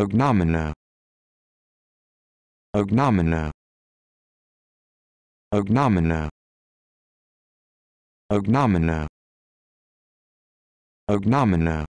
Ognomina. Ognomina. Ognomina. Ognomina. Ognomina.